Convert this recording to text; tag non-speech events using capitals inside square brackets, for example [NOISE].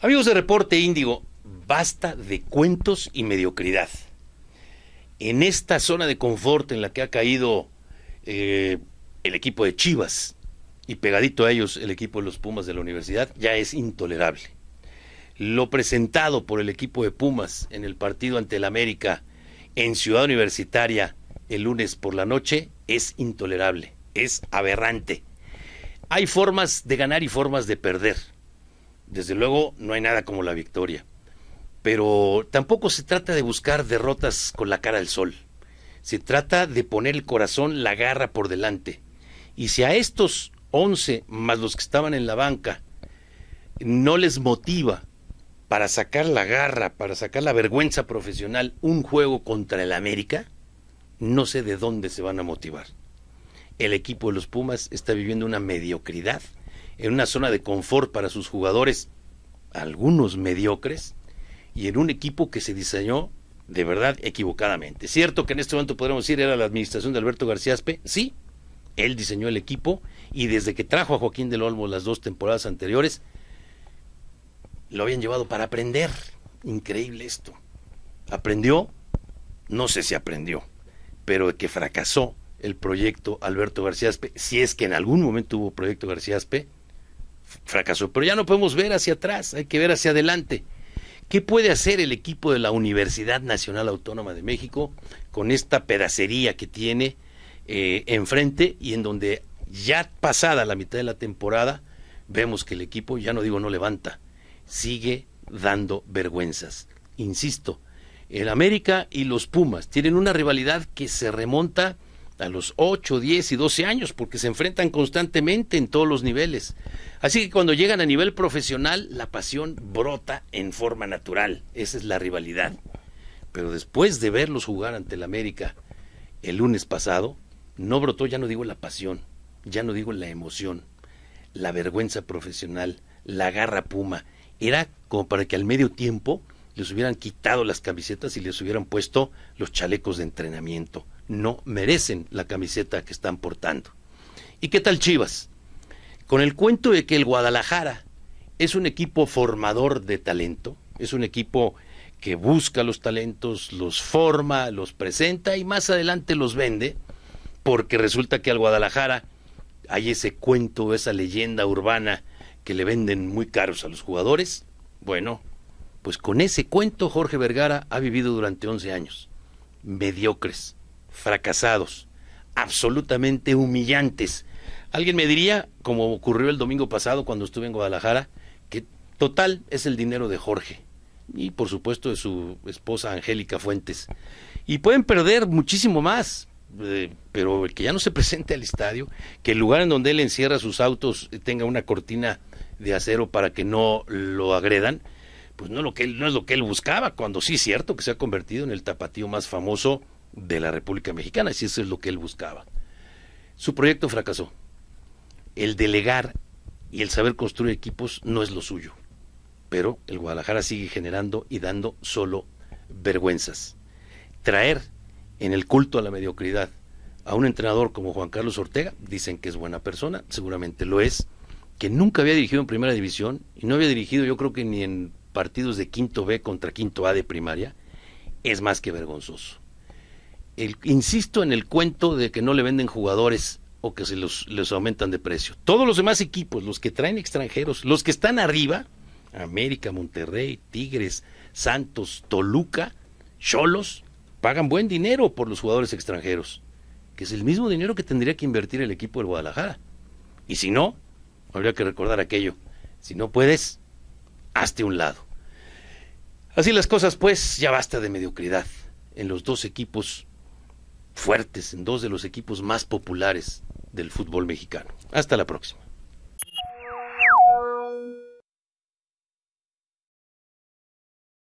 Amigos de Reporte Índigo, basta de cuentos y mediocridad. En esta zona de confort en la que ha caído eh, el equipo de Chivas y pegadito a ellos el equipo de los Pumas de la universidad, ya es intolerable. Lo presentado por el equipo de Pumas en el partido ante el América en Ciudad Universitaria el lunes por la noche es intolerable, es aberrante. Hay formas de ganar y formas de perder desde luego no hay nada como la victoria, pero tampoco se trata de buscar derrotas con la cara al sol. Se trata de poner el corazón, la garra por delante. Y si a estos 11 más los que estaban en la banca no les motiva para sacar la garra, para sacar la vergüenza profesional, un juego contra el América, no sé de dónde se van a motivar. El equipo de los Pumas está viviendo una mediocridad en una zona de confort para sus jugadores, algunos mediocres, y en un equipo que se diseñó de verdad equivocadamente. ¿Cierto que en este momento podríamos decir era la administración de Alberto García Aspe? Sí, él diseñó el equipo y desde que trajo a Joaquín del Olmo las dos temporadas anteriores, lo habían llevado para aprender. Increíble esto. Aprendió, no sé si aprendió, pero que fracasó el proyecto Alberto García Aspe, si es que en algún momento hubo proyecto García Aspe, fracasó. Pero ya no podemos ver hacia atrás, hay que ver hacia adelante. ¿Qué puede hacer el equipo de la Universidad Nacional Autónoma de México con esta pedacería que tiene eh, enfrente y en donde ya pasada la mitad de la temporada vemos que el equipo, ya no digo no levanta, sigue dando vergüenzas. Insisto, el América y los Pumas tienen una rivalidad que se remonta a los 8, 10 y 12 años, porque se enfrentan constantemente en todos los niveles. Así que cuando llegan a nivel profesional, la pasión brota en forma natural. Esa es la rivalidad. Pero después de verlos jugar ante el América el lunes pasado, no brotó, ya no digo la pasión, ya no digo la emoción, la vergüenza profesional, la garra puma. Era como para que al medio tiempo les hubieran quitado las camisetas y les hubieran puesto los chalecos de entrenamiento no merecen la camiseta que están portando. ¿Y qué tal Chivas? Con el cuento de que el Guadalajara es un equipo formador de talento, es un equipo que busca los talentos, los forma, los presenta y más adelante los vende, porque resulta que al Guadalajara hay ese cuento, esa leyenda urbana que le venden muy caros a los jugadores. Bueno, pues con ese cuento Jorge Vergara ha vivido durante 11 años, mediocres, fracasados, absolutamente humillantes. Alguien me diría, como ocurrió el domingo pasado cuando estuve en Guadalajara, que total es el dinero de Jorge y por supuesto de su esposa Angélica Fuentes. Y pueden perder muchísimo más, eh, pero el que ya no se [LAUGHS] presente al estadio, que el lugar en donde él encierra sus autos tenga una cortina de acero para que no lo agredan, pues no, lo que él, no es lo que él buscaba, cuando sí es cierto que se ha convertido en el tapatío más famoso de la República Mexicana, si eso es lo que él buscaba. Su proyecto fracasó. El delegar y el saber construir equipos no es lo suyo, pero el Guadalajara sigue generando y dando solo vergüenzas. Traer en el culto a la mediocridad a un entrenador como Juan Carlos Ortega, dicen que es buena persona, seguramente lo es, que nunca había dirigido en primera división y no había dirigido yo creo que ni en partidos de quinto B contra quinto A de primaria, es más que vergonzoso insisto en el cuento de que no le venden jugadores o que se los, aumentan de precio. Todos los demás equipos, los que traen extranjeros, los que están arriba, América, Monterrey, Tigres, Santos, Toluca, Cholos, pagan buen dinero por los jugadores extranjeros, que es el mismo dinero que tendría que invertir el equipo de Guadalajara. Y si no, habría que recordar aquello. Si no puedes, hazte un lado. Así las cosas, pues, ya basta de mediocridad en los dos equipos fuertes en dos de los equipos más populares del fútbol mexicano. Hasta la próxima.